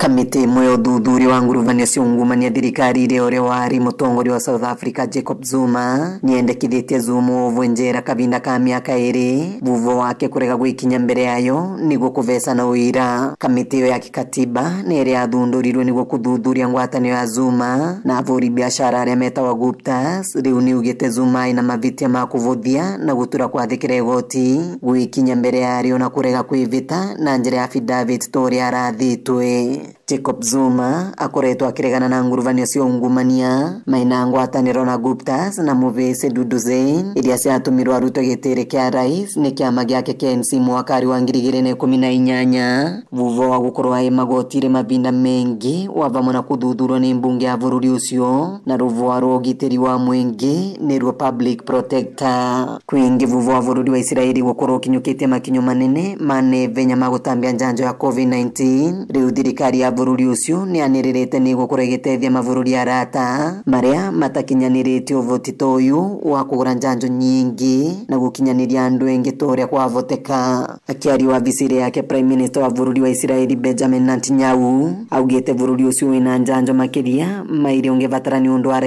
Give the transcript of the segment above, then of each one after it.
kamĩtĩ ĩmwe ya ũthuthuria wa ngurubanio cia ungumania thirikari-inĩ ũrĩa wari mũtongoria wa south africa jacob zuma nĩendekithĩtie zuma ovwe njera kabinda ka mĩaka ĩrĩ vuvũ wake kũrega gwĩkinya mbere yayo nĩguo na ũira kamĩtĩ ĩyo ya kĩkatiba ni ĩrĩa yathundũrirwe nĩguo kũthuthuria ngwatanio ya zuma na ahũri biashara arĩa metagwa guptas rĩu nĩugĩte zuma na mavĩtia ma kũvũthia na gũtura kwathĩkĩra igoti gwĩkinya mbere yarĩo na kũrega kwĩvĩta na njĩra ya fidavit ta ũrĩa arathĩtwe 음. jacob zuma akoretwo akiregana na nguruvani cia ngumania maina ngwataniro na guptas na muvisi dudu iria ciatumirwo aruto gitiri kia rais ni kiama giake kenc mwakari wa ngiri igiri na ikumi na inyanya vuvo wa gukorwo ai magotire mabinda mengi wa vamwe na kuthuthurwo ni mbunge ya vururi ucio na ruvoa rwa ugitiri wa mwingi nirwo public protector kwingi vuvo wa vururi wa isiraeli gukorwo ukinyukitie makinyo manene mane venya magutambia njanjo ya covid-19 riu thirikari ya bururi ucio nianirite nigukura igitethia mabururi arata maria matakinyaniritio votito uyu wa kugura njanjo nyingi na gukinyaniria andu engi turia kwavoteka wa visire yake prime minister wa bururi wa Israeli Benjamin Netanyahu augite bururi ucio wina njanjo makiria mairi ungibatara ni undu wa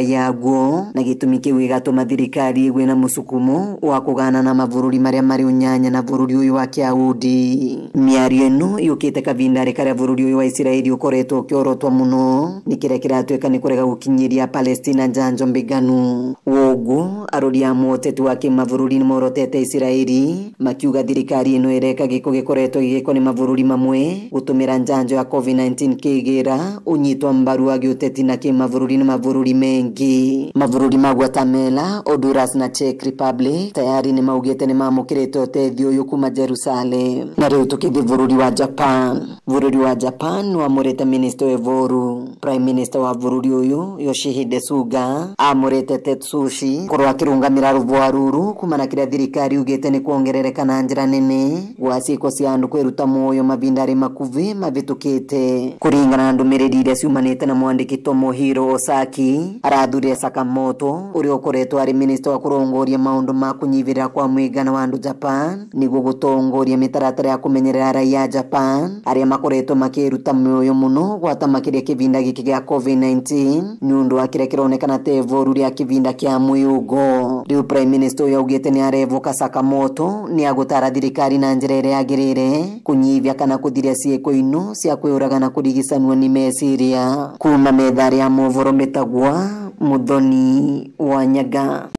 na gitumi kiu gigatuma thirikari igwe na musukumo wa kugana na mabururi maria mari unyanya na bururi uyu wa kiaudi miario ino yukite kavindari karia bururi uyu wa Israeli ukoretwo ukiorotwo muno ni kiria kiratuika ni kurega gukinyiria palestina njanjo mbiganu woguo arori a muoteti wa kimavururi morotete isiraeli makiuga thirikari ino ireka giko gikoretwo gigikwo ni mavururi mamwe gutumira njanjo ya covid-19 kigira unyitwa mbaru wa giuteti na kimavururi ni mavururi mengi mavururi ma guatamela oduras na czech republic tayari ni maugite ni mamukirite uteithio uyu kuma jerusalem na riu tukithi vururi wa japan vururi wa japan wa amurete minista wevoru prime minister wa vururi uyu yoshihide suga amurete tetsushi korwo akirungamira ruvua ruru kumana kiria thirikari ugite ni kuongerereka na njira nene gwa ciiko cia andu kwiruta muoyo mavinda ari makuvi mavitukite kuringana na ndumiriri iria ciumanite na mwandiki tomohiro osaki arathurire sakamoto uria ukoretwo ari minista wa kurongoria maundu ma kunyivirira kwa muigana wa andu japan niguo gutongoria mitaratara ya kumenyerera raia japan aria makoretwo makiruta muoyo muno gwata makiria kivinda giki gia covid-19 ni undu wa kironekana te voru ria kivinda kia mwiyungo riu prime minister uyu augite ni arevoka sakamoto ni agutara thirikari na njira iria yagirire kunyivia kana kuthiria ciiko inu cia kwiuraga na kurigicanwa ni meciria kuma metha ria movoro mitagwa muthoni wa nyaga